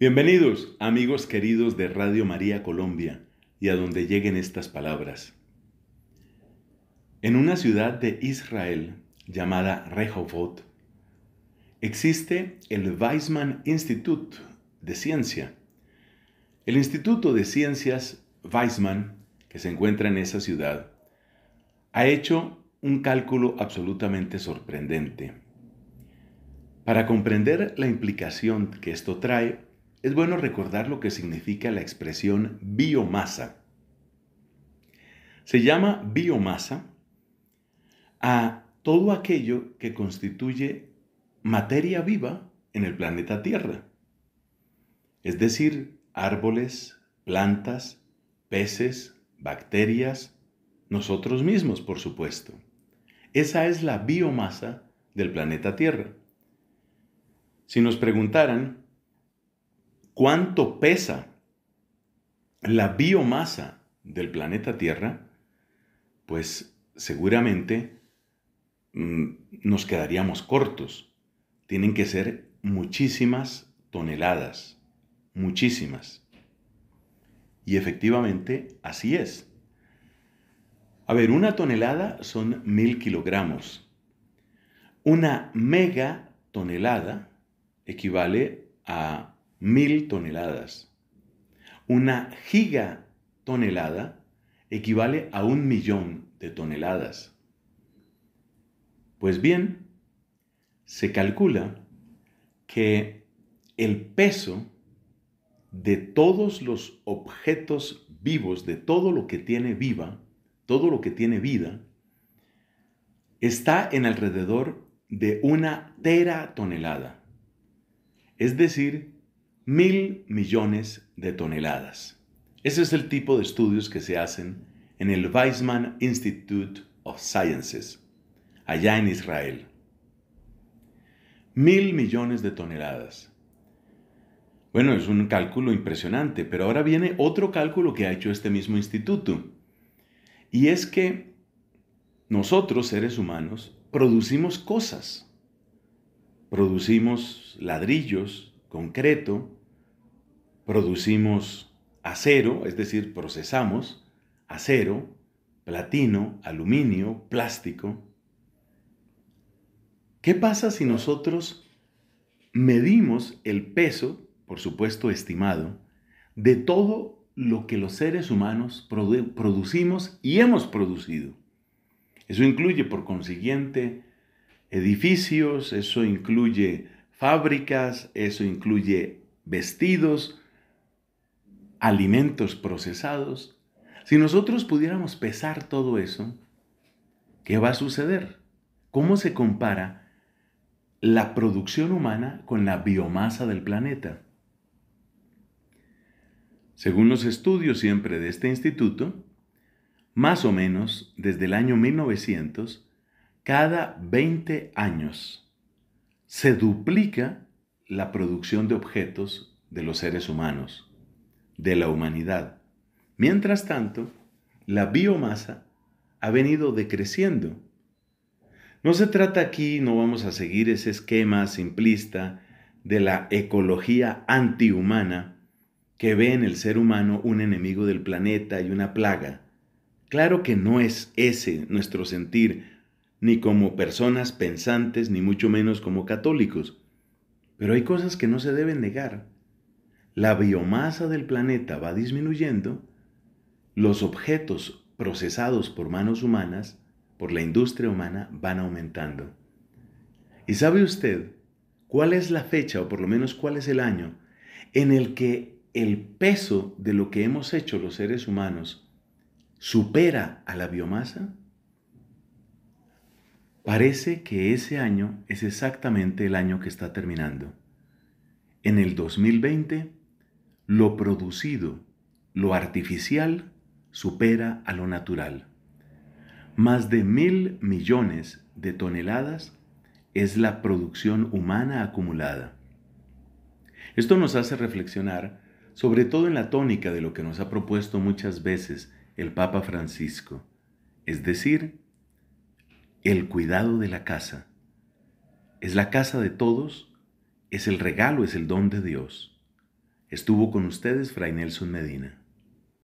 Bienvenidos, amigos queridos de Radio María Colombia y a donde lleguen estas palabras. En una ciudad de Israel llamada Rehovot existe el Weizmann Institut de Ciencia. El Instituto de Ciencias Weizmann, que se encuentra en esa ciudad, ha hecho un cálculo absolutamente sorprendente. Para comprender la implicación que esto trae, es bueno recordar lo que significa la expresión biomasa. Se llama biomasa a todo aquello que constituye materia viva en el planeta Tierra, es decir, árboles, plantas, peces, bacterias, nosotros mismos, por supuesto. Esa es la biomasa del planeta Tierra. Si nos preguntaran, cuánto pesa la biomasa del planeta Tierra, pues seguramente mm, nos quedaríamos cortos. Tienen que ser muchísimas toneladas, muchísimas. Y efectivamente, así es. A ver, una tonelada son mil kilogramos. Una megatonelada equivale a mil toneladas. Una gigatonelada equivale a un millón de toneladas. Pues bien, se calcula que el peso de todos los objetos vivos, de todo lo que tiene viva, todo lo que tiene vida, está en alrededor de una teratonelada. Es decir, mil millones de toneladas. Ese es el tipo de estudios que se hacen en el Weizmann Institute of Sciences, allá en Israel. Mil millones de toneladas. Bueno, es un cálculo impresionante, pero ahora viene otro cálculo que ha hecho este mismo instituto. Y es que nosotros, seres humanos, producimos cosas. Producimos ladrillos, concreto, producimos acero, es decir, procesamos acero, platino, aluminio, plástico. ¿Qué pasa si nosotros medimos el peso, por supuesto estimado, de todo lo que los seres humanos producimos y hemos producido? Eso incluye, por consiguiente, edificios, eso incluye fábricas, eso incluye vestidos, alimentos procesados, si nosotros pudiéramos pesar todo eso, ¿qué va a suceder? ¿Cómo se compara la producción humana con la biomasa del planeta? Según los estudios siempre de este instituto, más o menos desde el año 1900, cada 20 años se duplica la producción de objetos de los seres humanos de la humanidad. Mientras tanto, la biomasa ha venido decreciendo. No se trata aquí, no vamos a seguir ese esquema simplista de la ecología antihumana que ve en el ser humano un enemigo del planeta y una plaga. Claro que no es ese nuestro sentir, ni como personas pensantes, ni mucho menos como católicos. Pero hay cosas que no se deben negar la biomasa del planeta va disminuyendo, los objetos procesados por manos humanas, por la industria humana, van aumentando. ¿Y sabe usted cuál es la fecha, o por lo menos cuál es el año, en el que el peso de lo que hemos hecho los seres humanos supera a la biomasa? Parece que ese año es exactamente el año que está terminando. En el 2020 lo producido, lo artificial, supera a lo natural. Más de mil millones de toneladas es la producción humana acumulada. Esto nos hace reflexionar, sobre todo en la tónica de lo que nos ha propuesto muchas veces el Papa Francisco, es decir, el cuidado de la casa. Es la casa de todos, es el regalo, es el don de Dios. Estuvo con ustedes Fray Nelson Medina.